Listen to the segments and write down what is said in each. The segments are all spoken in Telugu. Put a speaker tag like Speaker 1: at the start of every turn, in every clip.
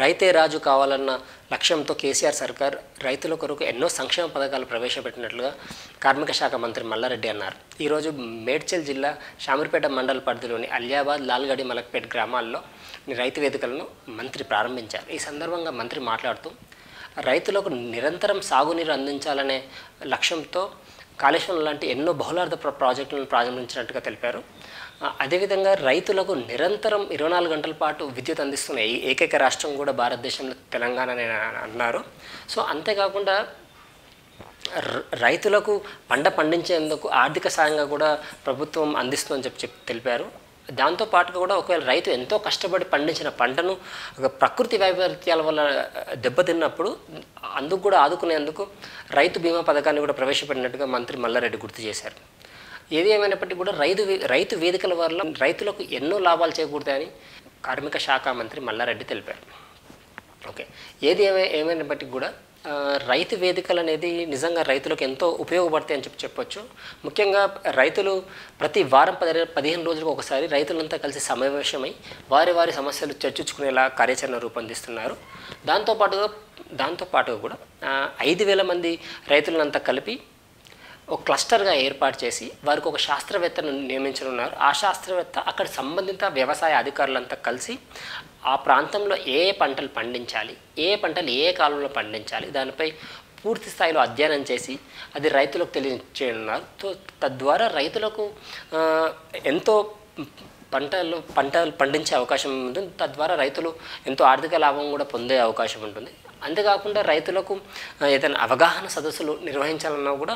Speaker 1: రైతే రాజు కావాలన్న లక్ష్యంతో కేసీఆర్ సర్కార్ రైతుల కొరకు ఎన్నో సంక్షేమ పథకాలు ప్రవేశపెట్టినట్లుగా కార్మిక శాఖ మంత్రి మల్లారెడ్డి అన్నారు ఈరోజు మేడ్చల్ జిల్లా షామీర్పేట మండల పరిధిలోని అలియాబాద్ లాల్గడి మలక్పేట గ్రామాల్లో రైతు వేదికలను మంత్రి ప్రారంభించారు ఈ సందర్భంగా మంత్రి మాట్లాడుతూ రైతులకు నిరంతరం సాగునీరు అందించాలనే లక్ష్యంతో కాళేశ్వరం లాంటి ఎన్నో బహుళార్థ ప్రాజెక్టులను ప్రారంభించినట్టుగా తెలిపారు అదేవిధంగా రైతులకు నిరంతరం ఇరవై నాలుగు గంటల పాటు విద్యుత్ అందిస్తున్న ఏకైక రాష్ట్రం కూడా భారతదేశంలో తెలంగాణ అన్నారు సో అంతేకాకుండా రైతులకు పంట పండించేందుకు ఆర్థిక సాయంగా కూడా ప్రభుత్వం అందిస్తుందని చెప్పి తెలిపారు దాంతో పాటుగా కూడా ఒకవేళ రైతు ఎంతో కష్టపడి పండించిన పంటను ప్రకృతి వైపరీత్యాల వల్ల దెబ్బతిన్నప్పుడు అందుకు కూడా ఆదుకునేందుకు రైతు బీమా పథకాన్ని కూడా ప్రవేశపెట్టినట్టుగా మంత్రి మల్లారెడ్డి గుర్తు చేశారు ఏది ఏమైనప్పటికీ కూడా రైతు రైతు వేదికల వల్ల రైతులకు ఎన్నో లాభాలు చేకూరుతాయని కార్మిక శాఖ మంత్రి మల్లారెడ్డి తెలిపారు ఓకే ఏది ఏమై ఏమైనప్పటికీ కూడా రైతు వేదికలు అనేది నిజంగా రైతులకు ఎంతో ఉపయోగపడతాయి అని చెప్పి చెప్పొచ్చు ముఖ్యంగా రైతులు ప్రతి వారం పది పదిహేను రోజులకు ఒకసారి రైతులంతా కలిసి సమావేశమై వారి వారి సమస్యలు చర్చించుకునేలా కార్యాచరణ రూపొందిస్తున్నారు దాంతోపాటుగా దాంతోపాటుగా కూడా ఐదు వేల మంది రైతులంతా కలిపి ఒక క్లస్టర్గా ఏర్పాటు చేసి వారికి ఒక శాస్త్రవేత్తను నియమించనున్నారు ఆ శాస్త్రవేత్త అక్కడ సంబంధిత వ్యవసాయ అధికారులంతా కలిసి ఆ ప్రాంతంలో ఏ పంటలు పండించాలి ఏ పంటలు ఏ కాలంలో పండించాలి దానిపై పూర్తి స్థాయిలో అధ్యయనం చేసి అది రైతులకు తెలియజేయనున్నారు తద్వారా రైతులకు ఎంతో పంటలు పంటలు పండించే అవకాశం ఉంటుంది తద్వారా రైతులు ఎంతో ఆర్థిక లాభం కూడా పొందే అవకాశం ఉంటుంది అంతేకాకుండా రైతులకు ఏదైనా అవగాహన సదస్సులు నిర్వహించాలన్నా కూడా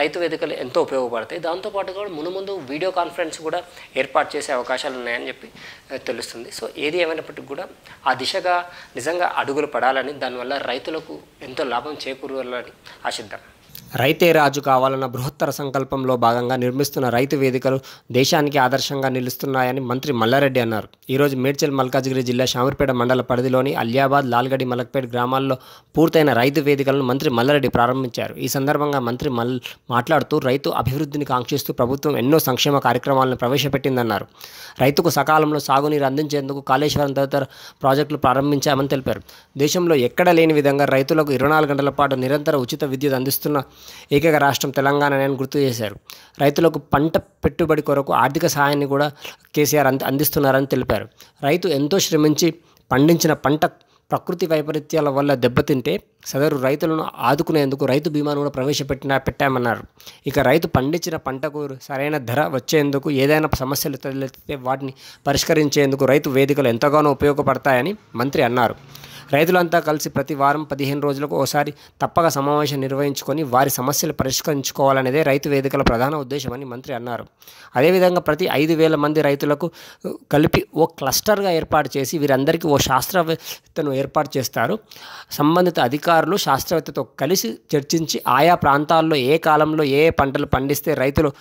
Speaker 1: రైతు వేదికలు ఎంతో ఉపయోగపడతాయి దాంతోపాటుగా కూడా ముందు వీడియో కాన్ఫరెన్స్ కూడా ఏర్పాటు చేసే అవకాశాలు ఉన్నాయని చెప్పి తెలుస్తుంది సో ఏది ఏమైనప్పటికీ కూడా ఆ దిశగా నిజంగా అడుగులు పడాలని దానివల్ల రైతులకు ఎంతో లాభం చేకూరాలని ఆశిద్దాం రైతే రాజు కావాలన్న బృహత్తర సంకల్పంలో భాగంగా నిర్మిస్తున్న రైతు వేదికలు దేశానికి ఆదర్శంగా నిలుస్తున్నాయని మంత్రి మల్లారెడ్డి అన్నారు ఈరోజు మేడ్చల్ మల్కాజ్గిరి జిల్లా షామర్పేట మండల పరిధిలోని అలియాబాద్ లాల్గడి మలక్పేట గ్రామాల్లో పూర్తయిన రైతు వేదికలను మంత్రి మల్లారెడ్డి ప్రారంభించారు ఈ సందర్భంగా మంత్రి మల్ మాట్లాడుతూ రైతు అభివృద్ధిని కాంక్షిస్తూ ప్రభుత్వం ఎన్నో సంక్షేమ కార్యక్రమాలను ప్రవేశపెట్టిందన్నారు రైతుకు సకాలంలో సాగునీరు అందించేందుకు కాళేశ్వరం తదితర ప్రాజెక్టులు ప్రారంభించామని తెలిపారు దేశంలో ఎక్కడ లేని విధంగా రైతులకు ఇరవై నాలుగు గంటల పాటు నిరంతర ఉచిత విద్యుత్ అందిస్తున్న ఏకైక రాష్ట్రం తెలంగాణ అని గుర్తు చేశారు రైతులకు పంట పెట్టుబడి కొరకు ఆర్థిక సహాయాన్ని కూడా కేసీఆర్ అంది అందిస్తున్నారని తెలిపారు రైతు ఎంతో శ్రమించి పండించిన పంట ప్రకృతి వైపరీత్యాల వల్ల దెబ్బతింటే సదరు రైతులను ఆదుకునేందుకు రైతు బీమాను కూడా ప్రవేశపెట్టిన పెట్టామన్నారు ఇక రైతు పండించిన పంటకు సరైన ధర వచ్చేందుకు ఏదైనా సమస్యలు తలెత్తితే వాటిని పరిష్కరించేందుకు రైతు వేదికలు ఎంతగానో ఉపయోగపడతాయని మంత్రి అన్నారు రైతులంతా కలిసి ప్రతి వారం పదిహేను రోజులకు ఓసారి తప్పక సమావేశం నిర్వహించుకొని వారి సమస్యలు పరిష్కరించుకోవాలనేదే రైతు వేదికల ప్రధాన ఉద్దేశమని మంత్రి అన్నారు అదేవిధంగా ప్రతి ఐదు వేల మంది రైతులకు కలిపి ఓ క్లస్టర్గా ఏర్పాటు చేసి వీరందరికీ ఓ శాస్త్రవేత్తను ఏర్పాటు చేస్తారు సంబంధిత అధికారులు శాస్త్రవేత్తతో కలిసి చర్చించి ఆయా ప్రాంతాల్లో ఏ కాలంలో ఏ పంటలు పండిస్తే రైతులు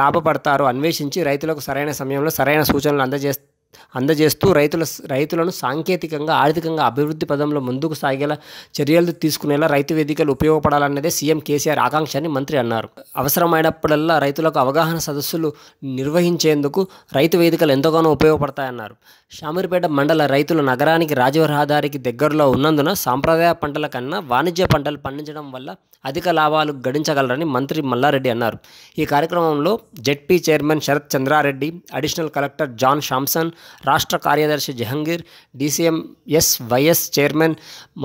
Speaker 1: లాభపడతారో అన్వేషించి రైతులకు సరైన సమయంలో సరైన సూచనలు అందజేస్తారు అందజేస్తూ రైతుల రైతులను సాంకేతికంగా ఆర్థికంగా అభివృద్ధి పదంలో ముందుకు సాగేలా చర్యలు తీసుకునేలా రైతు వేదికలు ఉపయోగపడాలన్నదే సీఎం కేసీఆర్ ఆకాంక్ష అని మంత్రి అన్నారు అవసరమైనప్పుడల్లా రైతులకు అవగాహన సదస్సులు నిర్వహించేందుకు రైతు వేదికలు ఎంతగానో ఉపయోగపడతాయన్నారు షామీర్పేట మండల రైతులు నగరానికి రాజీవ రహదారికి దగ్గరలో ఉన్నందున సాంప్రదాయ పంటల కన్నా వాణిజ్య పంటలు పండించడం వల్ల అధిక లాభాలు గడించగలరని మంత్రి మల్లారెడ్డి అన్నారు ఈ కార్యక్రమంలో ZP chairman Sharath Chandrareddy additional collector John Samson రాష్ట్ర కార్యదర్శి Jahangir DCM S vice chairman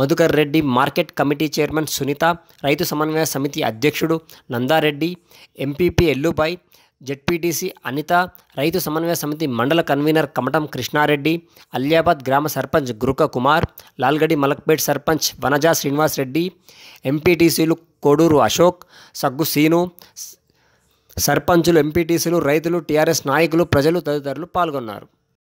Speaker 1: Madhukar Reddy market committee chairman Sunitha రైతు సమన్వయ సమితి అధ్యక్షుడు నందారెడ్డి ఎంపీపీ ఎల్లుబాయ్ జెడ్పీటీసీ అనిత రైతు సమన్వయ సమితి మండల కన్వీనర్ కమటం కృష్ణారెడ్డి అలియాబాద్ గ్రామ సర్పంచ్ గురుక కుమార్ లాల్గడి మలక్పేట్ సర్పంచ్ వనజా శ్రీనివాస్ రెడ్డి ఎంపీటీసీలు కోడూరు అశోక్ సగ్గు సీను సర్పంచులు ఎంపీటీసీలు రైతులు టీఆర్ఎస్ నాయకులు ప్రజలు తదితరులు పాల్గొన్నారు